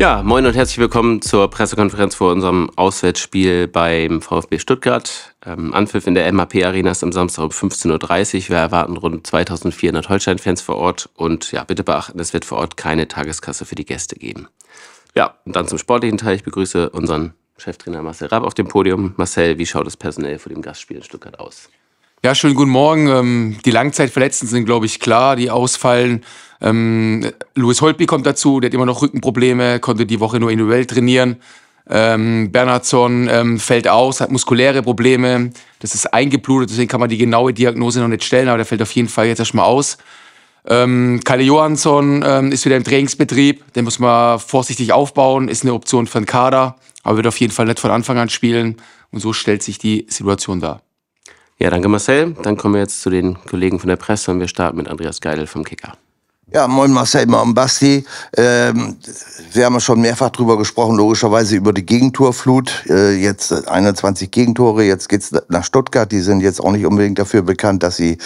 Ja, moin und herzlich willkommen zur Pressekonferenz vor unserem Auswärtsspiel beim VfB Stuttgart. Ähm, Anpfiff in der MHP Arena ist am Samstag um 15.30 Uhr. Wir erwarten rund 2400 Holstein-Fans vor Ort und ja, bitte beachten, es wird vor Ort keine Tageskasse für die Gäste geben. Ja, und dann zum sportlichen Teil. Ich begrüße unseren Cheftrainer Marcel Raab auf dem Podium. Marcel, wie schaut das Personell vor dem Gastspiel in Stuttgart aus? Ja, schönen guten Morgen. Ähm, die Langzeitverletzten sind, glaube ich, klar, die ausfallen. Ähm, Louis Holtby kommt dazu, der hat immer noch Rückenprobleme, konnte die Woche nur in der Welt trainieren. Ähm, Bernhardson ähm, fällt aus, hat muskuläre Probleme. Das ist eingeblutet, deswegen kann man die genaue Diagnose noch nicht stellen, aber der fällt auf jeden Fall jetzt erstmal aus. Ähm, Kalle Johansson ähm, ist wieder im Trainingsbetrieb, den muss man vorsichtig aufbauen, ist eine Option für den Kader, aber wird auf jeden Fall nicht von Anfang an spielen. Und so stellt sich die Situation dar. Ja, danke Marcel. Dann kommen wir jetzt zu den Kollegen von der Presse und wir starten mit Andreas Geidel vom Kicker. Ja, moin Marcel, moin Basti. Ähm, wir haben schon mehrfach drüber gesprochen, logischerweise über die Gegentorflut. Äh, jetzt 21 Gegentore, jetzt geht's nach Stuttgart. Die sind jetzt auch nicht unbedingt dafür bekannt, dass sie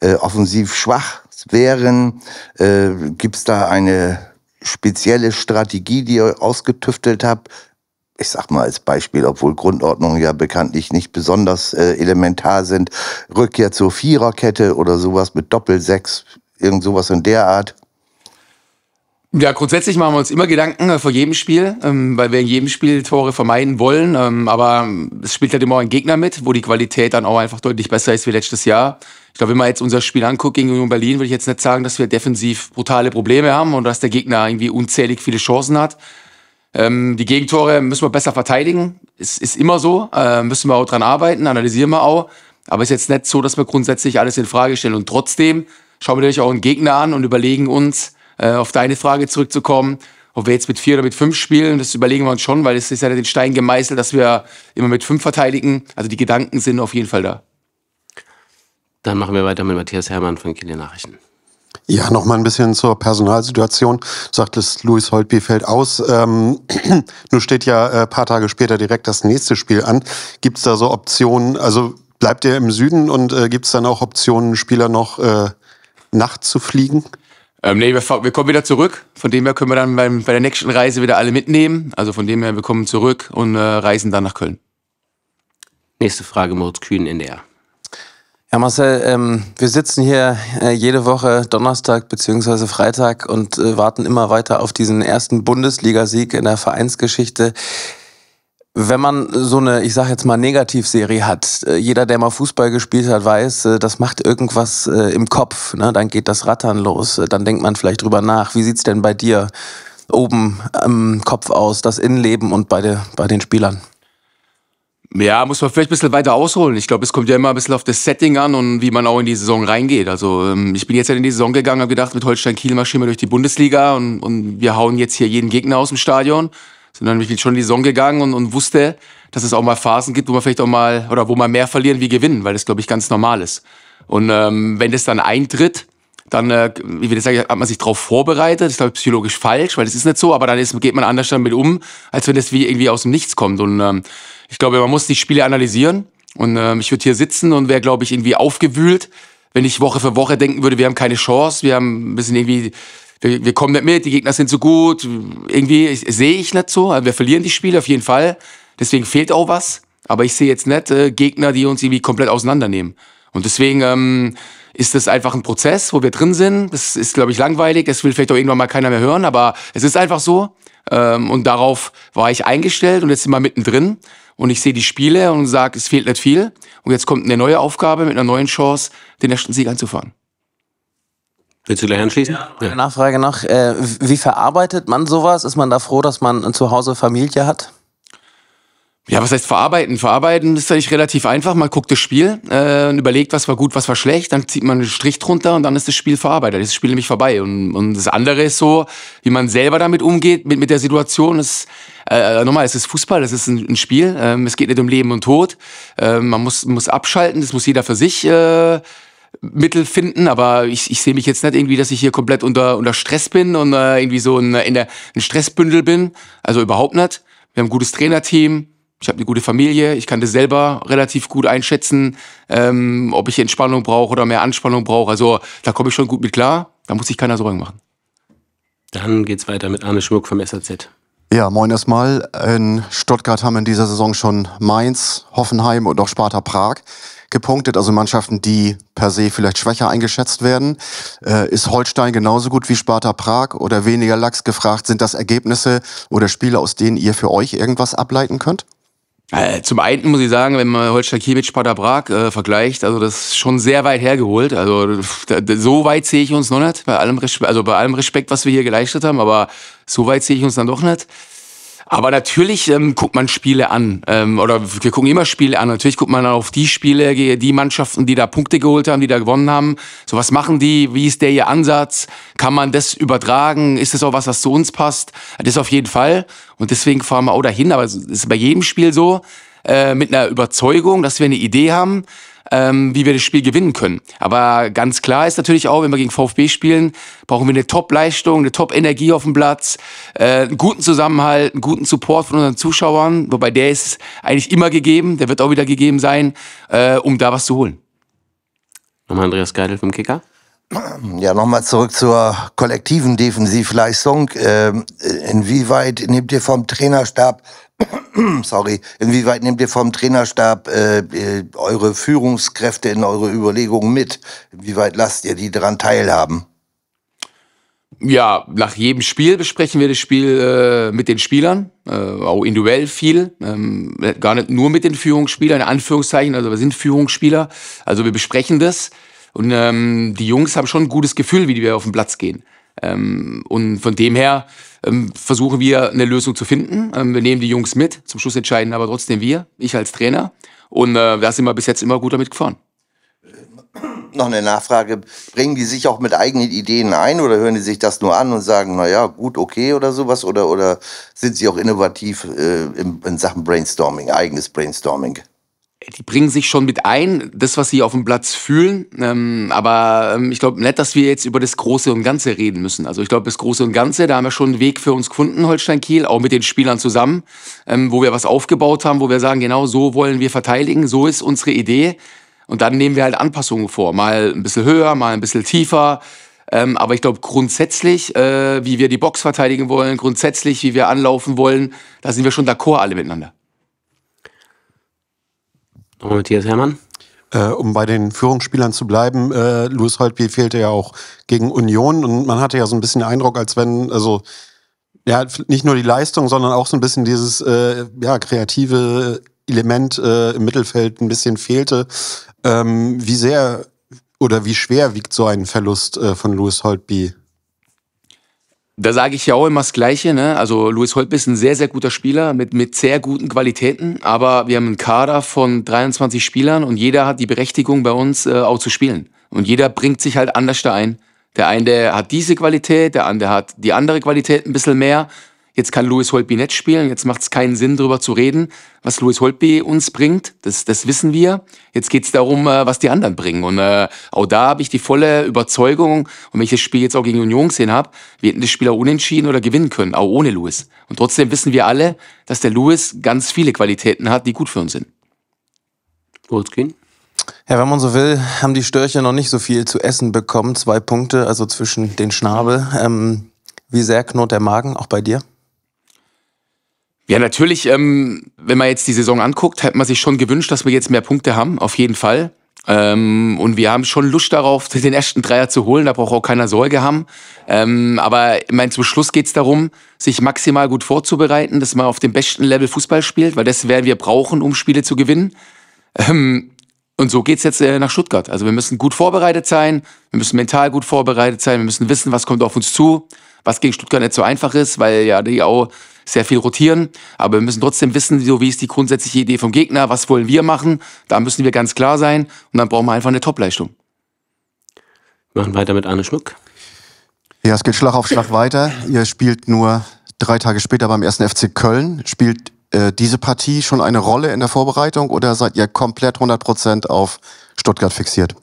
äh, offensiv schwach wären. Äh, gibt's da eine spezielle Strategie, die ihr ausgetüftelt habt? ich sag mal als Beispiel, obwohl Grundordnungen ja bekanntlich nicht besonders äh, elementar sind, Rückkehr zur Viererkette oder sowas mit Doppelsechs, irgend sowas in der Art. Ja, grundsätzlich machen wir uns immer Gedanken äh, vor jedem Spiel, ähm, weil wir in jedem Spiel Tore vermeiden wollen. Ähm, aber es spielt halt immer ein Gegner mit, wo die Qualität dann auch einfach deutlich besser ist wie letztes Jahr. Ich glaube, wenn man jetzt unser Spiel anguckt gegen Union Berlin, würde ich jetzt nicht sagen, dass wir defensiv brutale Probleme haben und dass der Gegner irgendwie unzählig viele Chancen hat. Ähm, die Gegentore müssen wir besser verteidigen. Es ist immer so. Äh, müssen wir auch dran arbeiten, analysieren wir auch. Aber ist jetzt nicht so, dass wir grundsätzlich alles in Frage stellen. Und trotzdem schauen wir natürlich auch einen Gegner an und überlegen uns, äh, auf deine Frage zurückzukommen, ob wir jetzt mit vier oder mit fünf spielen. Das überlegen wir uns schon, weil es ist ja den Stein gemeißelt, dass wir immer mit fünf verteidigen. Also die Gedanken sind auf jeden Fall da. Dann machen wir weiter mit Matthias Hermann von Kiel Nachrichten. Ja, noch mal ein bisschen zur Personalsituation. Du sagtest, Louis Holtby fällt aus. Ähm, nun steht ja äh, paar Tage später direkt das nächste Spiel an. Gibt es da so Optionen? Also bleibt ihr im Süden und äh, gibt es dann auch Optionen, Spieler noch äh, nachts zu fliegen? Ähm, nee, wir, wir, kommen wieder zurück. Von dem her können wir dann beim, bei der nächsten Reise wieder alle mitnehmen. Also von dem her, wir kommen zurück und äh, reisen dann nach Köln. Nächste Frage, Moritz Kühn, in NDR. Ja, Marcel, ähm, wir sitzen hier äh, jede Woche Donnerstag bzw. Freitag und äh, warten immer weiter auf diesen ersten Bundesligasieg in der Vereinsgeschichte. Wenn man so eine, ich sage jetzt mal, Negativserie hat, äh, jeder, der mal Fußball gespielt hat, weiß, äh, das macht irgendwas äh, im Kopf. Ne? Dann geht das Rattern los. Äh, dann denkt man vielleicht drüber nach. Wie sieht's denn bei dir oben im Kopf aus, das Innenleben und bei, de, bei den Spielern? Ja, muss man vielleicht ein bisschen weiter ausholen. Ich glaube, es kommt ja immer ein bisschen auf das Setting an und wie man auch in die Saison reingeht. Also ähm, ich bin jetzt halt in die Saison gegangen, habe gedacht, mit Holstein Kiel marschieren wir durch die Bundesliga und, und wir hauen jetzt hier jeden Gegner aus dem Stadion. Sondern ich bin schon in die Saison gegangen und, und wusste, dass es auch mal Phasen gibt, wo man vielleicht auch mal, oder wo man mehr verlieren wie gewinnen, weil das, glaube ich, ganz normal ist. Und ähm, wenn das dann eintritt, dann, äh, ich würde sagen, hat man sich darauf vorbereitet, das ist glaube ich psychologisch falsch, weil das ist nicht so, aber dann ist, geht man anders damit um, als wenn das wie irgendwie aus dem Nichts kommt. Und ähm, ich glaube, man muss die Spiele analysieren. Und ähm, ich würde hier sitzen und wäre, glaube ich, irgendwie aufgewühlt, wenn ich Woche für Woche denken würde, wir haben keine Chance, wir haben ein bisschen irgendwie, wir, wir kommen nicht mit, die Gegner sind zu gut, irgendwie sehe ich nicht so. Also wir verlieren die Spiele auf jeden Fall. Deswegen fehlt auch was. Aber ich sehe jetzt nicht äh, Gegner, die uns irgendwie komplett auseinandernehmen. Und deswegen ähm, ist das einfach ein Prozess, wo wir drin sind. Das ist, glaube ich, langweilig. Das will vielleicht auch irgendwann mal keiner mehr hören, aber es ist einfach so. Ähm, und darauf war ich eingestellt und jetzt sind wir mittendrin. Und ich sehe die Spiele und sage, es fehlt nicht viel. Und jetzt kommt eine neue Aufgabe mit einer neuen Chance, den ersten Sieg anzufahren. Willst du gleich anschließen? Ja, eine Nachfrage noch. Äh, wie verarbeitet man sowas? Ist man da froh, dass man zu Hause Familie hat? Ja, was heißt verarbeiten? Verarbeiten ist eigentlich relativ einfach. Man guckt das Spiel äh, und überlegt, was war gut, was war schlecht. Dann zieht man einen Strich drunter und dann ist das Spiel verarbeitet. Das Spiel nämlich vorbei. Und, und das andere ist so, wie man selber damit umgeht, mit, mit der Situation. Ist, äh, nochmal, es ist Fußball, es ist ein, ein Spiel. Ähm, es geht nicht um Leben und Tod. Äh, man muss, muss abschalten, das muss jeder für sich. Äh, Mittel finden, aber ich, ich sehe mich jetzt nicht irgendwie, dass ich hier komplett unter, unter Stress bin und äh, irgendwie so in, in der, ein Stressbündel bin. Also überhaupt nicht. Wir haben ein gutes Trainerteam, ich habe eine gute Familie, ich kann das selber relativ gut einschätzen, ähm, ob ich Entspannung brauche oder mehr Anspannung brauche. Also da komme ich schon gut mit klar, da muss sich keiner Sorgen machen. Dann geht's weiter mit Arne Schmuck vom SAZ. Ja, moin erstmal. In Stuttgart haben in dieser Saison schon Mainz, Hoffenheim und auch Sparta Prag gepunktet, also Mannschaften, die per se vielleicht schwächer eingeschätzt werden. Äh, ist Holstein genauso gut wie Sparta Prag oder weniger Lachs gefragt? Sind das Ergebnisse oder Spiele, aus denen ihr für euch irgendwas ableiten könnt? Äh, zum einen muss ich sagen, wenn man Holstein Kiel mit Sparta Prag äh, vergleicht, also das ist schon sehr weit hergeholt. Also so weit sehe ich uns noch nicht, bei allem, Respe also bei allem Respekt, was wir hier geleistet haben, aber so weit sehe ich uns dann doch nicht. Aber natürlich ähm, guckt man Spiele an. Ähm, oder wir gucken immer Spiele an. Natürlich guckt man auf die Spiele, die Mannschaften, die da Punkte geholt haben, die da gewonnen haben. So, was machen die? Wie ist der ihr Ansatz? Kann man das übertragen? Ist das auch was, was zu uns passt? Das auf jeden Fall. Und deswegen fahren wir auch dahin. Aber es ist bei jedem Spiel so, äh, mit einer Überzeugung, dass wir eine Idee haben, ähm, wie wir das Spiel gewinnen können. Aber ganz klar ist natürlich auch, wenn wir gegen VfB spielen, brauchen wir eine Top-Leistung, eine Top-Energie auf dem Platz, äh, einen guten Zusammenhalt, einen guten Support von unseren Zuschauern, wobei der ist eigentlich immer gegeben, der wird auch wieder gegeben sein, äh, um da was zu holen. Nochmal Andreas Geidel vom Kicker. Ja, nochmal zurück zur kollektiven Defensivleistung. Ähm, inwieweit nehmt ihr vom Trainerstab, sorry, inwieweit nehmt ihr vom Trainerstab äh, äh, eure Führungskräfte in eure Überlegungen mit? Inwieweit lasst ihr die daran teilhaben? ja, nach jedem Spiel besprechen wir das Spiel äh, mit den Spielern, äh, auch individuell viel, ähm, gar nicht nur mit den Führungsspielern, in Anführungszeichen, also wir sind Führungsspieler, also wir besprechen das und ähm, die Jungs haben schon ein gutes Gefühl, wie wir auf den Platz gehen. Ähm, und von dem her ähm, versuchen wir eine Lösung zu finden. Ähm, wir nehmen die Jungs mit, zum Schluss entscheiden aber trotzdem wir, ich als Trainer. Und äh, da sind wir bis jetzt immer gut damit gefahren. Noch eine Nachfrage. Bringen die sich auch mit eigenen Ideen ein oder hören die sich das nur an und sagen, naja, gut, okay oder sowas? Oder, oder sind sie auch innovativ äh, in, in Sachen Brainstorming, eigenes Brainstorming? die bringen sich schon mit ein, das, was sie auf dem Platz fühlen. Ähm, aber ähm, ich glaube nicht, dass wir jetzt über das Große und Ganze reden müssen. Also ich glaube, das Große und Ganze, da haben wir schon einen Weg für uns gefunden, Holstein Kiel, auch mit den Spielern zusammen, ähm, wo wir was aufgebaut haben, wo wir sagen, genau so wollen wir verteidigen, so ist unsere Idee. Und dann nehmen wir halt Anpassungen vor. Mal ein bisschen höher, mal ein bisschen tiefer. Ähm, aber ich glaube, grundsätzlich, äh, wie wir die Box verteidigen wollen, grundsätzlich, wie wir anlaufen wollen, da sind wir schon d'accord alle miteinander. Und Matthias Herrmann? Äh, um bei den Führungsspielern zu bleiben, äh, Louis Holtby fehlte ja auch gegen Union und man hatte ja so ein bisschen den Eindruck, als wenn, also ja, nicht nur die Leistung, sondern auch so ein bisschen dieses äh, ja, kreative Element äh, im Mittelfeld ein bisschen fehlte. Ähm, wie sehr oder wie schwer wiegt so ein Verlust äh, von Louis Holtby? Da sage ich ja auch immer das Gleiche. Ne? Also Luis Holpe ist ein sehr, sehr guter Spieler mit, mit sehr guten Qualitäten, aber wir haben einen Kader von 23 Spielern und jeder hat die Berechtigung, bei uns äh, auch zu spielen. Und jeder bringt sich halt anders da ein. Der eine der hat diese Qualität, der andere hat die andere Qualität ein bisschen mehr. Jetzt kann Louis Holtby nicht spielen, jetzt macht es keinen Sinn, darüber zu reden, was Louis Holtby uns bringt, das, das wissen wir. Jetzt geht es darum, äh, was die anderen bringen. Und äh, auch da habe ich die volle Überzeugung, und wenn ich das Spiel jetzt auch gegen Union gesehen habe, wir hätten das Spiel auch unentschieden oder gewinnen können, auch ohne Louis. Und trotzdem wissen wir alle, dass der Louis ganz viele Qualitäten hat, die gut für uns sind. Wolfskin? Ja, wenn man so will, haben die Störche noch nicht so viel zu essen bekommen. Zwei Punkte, also zwischen den Schnabel. Ähm, wie sehr knurrt der Magen, auch bei dir? Ja, natürlich, ähm, wenn man jetzt die Saison anguckt, hat man sich schon gewünscht, dass wir jetzt mehr Punkte haben, auf jeden Fall. Ähm, und wir haben schon Lust darauf, den ersten Dreier zu holen, da braucht auch keiner Sorge haben. Ähm, aber ich meine, zum Schluss geht es darum, sich maximal gut vorzubereiten, dass man auf dem besten Level Fußball spielt, weil das werden wir brauchen, um Spiele zu gewinnen. Ähm, und so geht es jetzt äh, nach Stuttgart. Also wir müssen gut vorbereitet sein, wir müssen mental gut vorbereitet sein, wir müssen wissen, was kommt auf uns zu was gegen Stuttgart nicht so einfach ist, weil ja die auch sehr viel rotieren. Aber wir müssen trotzdem wissen, so wie ist die grundsätzliche Idee vom Gegner, was wollen wir machen. Da müssen wir ganz klar sein und dann brauchen wir einfach eine Topleistung. Wir machen weiter mit Arne Schmuck. Ja, es geht Schlag auf Schlag weiter. Ihr spielt nur drei Tage später beim ersten FC Köln. Spielt äh, diese Partie schon eine Rolle in der Vorbereitung oder seid ihr komplett 100% auf Stuttgart fixiert?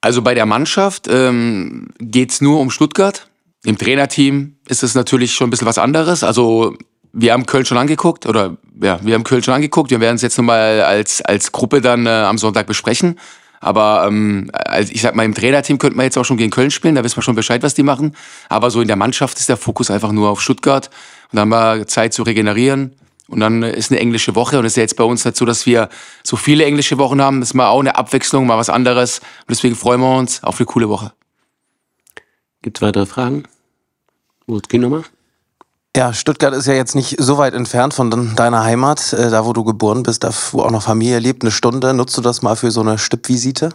Also bei der Mannschaft ähm, geht es nur um Stuttgart. Im Trainerteam ist es natürlich schon ein bisschen was anderes. Also wir haben Köln schon angeguckt oder ja, wir haben Köln schon angeguckt. Wir werden es jetzt nochmal als, als Gruppe dann äh, am Sonntag besprechen. Aber ähm, also ich sag mal, im Trainerteam könnte man jetzt auch schon gegen Köln spielen, da wissen wir schon Bescheid, was die machen. Aber so in der Mannschaft ist der Fokus einfach nur auf Stuttgart. Und dann haben wir Zeit zu regenerieren. Und dann ist eine englische Woche. Und es ist ja jetzt bei uns dazu, dass wir so viele englische Wochen haben. Das ist mal auch eine Abwechslung, mal was anderes. Und deswegen freuen wir uns auf eine coole Woche. Gibt es weitere Fragen? Gut, Nummer? Ja, Stuttgart ist ja jetzt nicht so weit entfernt von deiner Heimat, äh, da wo du geboren bist, da wo auch noch Familie lebt, eine Stunde. Nutzt du das mal für so eine Stippvisite?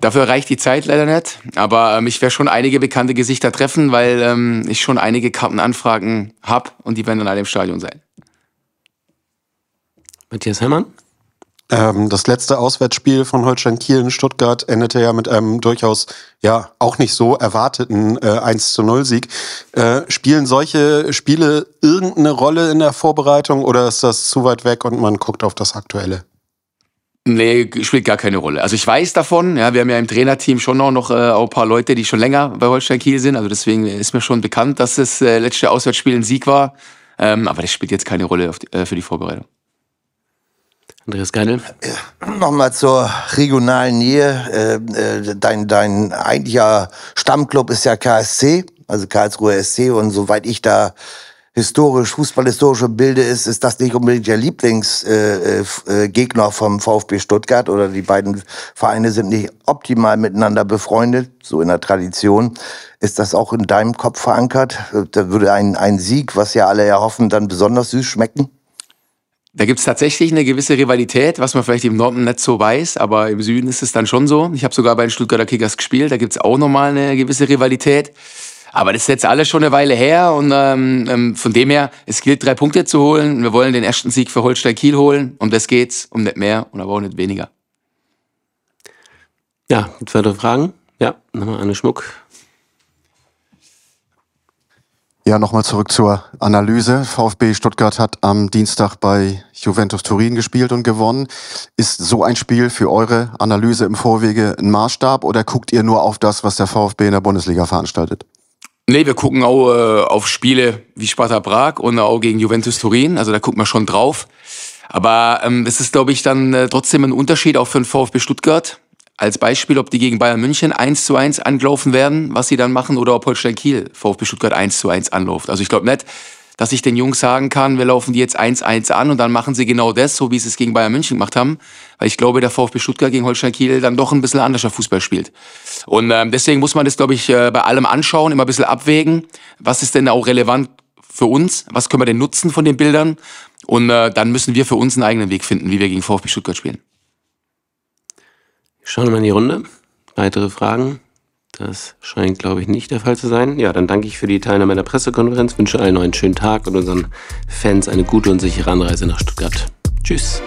Dafür reicht die Zeit leider nicht, aber ähm, ich werde schon einige bekannte Gesichter treffen, weil ähm, ich schon einige Kartenanfragen habe und die werden dann alle im Stadion sein. Matthias Hellmann? Ähm, das letzte Auswärtsspiel von Holstein Kiel in Stuttgart endete ja mit einem durchaus ja auch nicht so erwarteten äh, 1 zu 0 Sieg. Äh, spielen solche Spiele irgendeine Rolle in der Vorbereitung oder ist das zu weit weg und man guckt auf das Aktuelle? Nee, spielt gar keine Rolle. Also ich weiß davon, ja, wir haben ja im Trainerteam schon noch, noch äh, auch ein paar Leute, die schon länger bei Holstein Kiel sind. Also deswegen ist mir schon bekannt, dass das äh, letzte Auswärtsspiel ein Sieg war. Ähm, aber das spielt jetzt keine Rolle die, äh, für die Vorbereitung. Andreas Geidel. Äh, nochmal zur regionalen Nähe. Äh, äh, dein, dein eigentlicher Stammclub ist ja KSC, also Karlsruhe SC. Und soweit ich da historisch, fußballhistorische Bilder ist, ist das nicht unbedingt der Lieblingsgegner äh, äh, vom VfB Stuttgart oder die beiden Vereine sind nicht optimal miteinander befreundet, so in der Tradition. Ist das auch in deinem Kopf verankert? Da würde ein, ein Sieg, was ja alle erhoffen, dann besonders süß schmecken? Da gibt es tatsächlich eine gewisse Rivalität, was man vielleicht im Norden nicht so weiß, aber im Süden ist es dann schon so. Ich habe sogar bei den Stuttgarter Kickers gespielt, da gibt es auch nochmal eine gewisse Rivalität. Aber das ist jetzt alles schon eine Weile her und ähm, ähm, von dem her, es gilt drei Punkte zu holen. Wir wollen den ersten Sieg für Holstein Kiel holen. Um das geht's, um nicht mehr und aber auch nicht weniger. Ja, zweite Fragen. Ja, nochmal eine Schmuck ja, nochmal zurück zur Analyse. VfB Stuttgart hat am Dienstag bei Juventus Turin gespielt und gewonnen. Ist so ein Spiel für eure Analyse im Vorwege ein Maßstab oder guckt ihr nur auf das, was der VfB in der Bundesliga veranstaltet? Nee, wir gucken auch äh, auf Spiele wie Sparta Prag und auch gegen Juventus Turin. Also da gucken wir schon drauf. Aber ähm, es ist, glaube ich, dann äh, trotzdem ein Unterschied auch für den VfB Stuttgart, als Beispiel, ob die gegen Bayern München 1 zu 1 angelaufen werden, was sie dann machen, oder ob Holstein Kiel VfB Stuttgart 1 zu 1 anläuft. Also ich glaube nicht, dass ich den Jungs sagen kann, wir laufen die jetzt 1-1 zu an und dann machen sie genau das, so wie sie es gegen Bayern München gemacht haben. Weil ich glaube, der VfB Stuttgart gegen Holstein Kiel dann doch ein bisschen anderscher Fußball spielt. Und ähm, deswegen muss man das, glaube ich, äh, bei allem anschauen, immer ein bisschen abwägen. Was ist denn auch relevant für uns? Was können wir denn nutzen von den Bildern? Und äh, dann müssen wir für uns einen eigenen Weg finden, wie wir gegen VfB Stuttgart spielen. Schauen wir mal in die Runde. Weitere Fragen? Das scheint, glaube ich, nicht der Fall zu sein. Ja, dann danke ich für die Teilnahme der Pressekonferenz, wünsche allen noch einen schönen Tag und unseren Fans eine gute und sichere Anreise nach Stuttgart. Tschüss.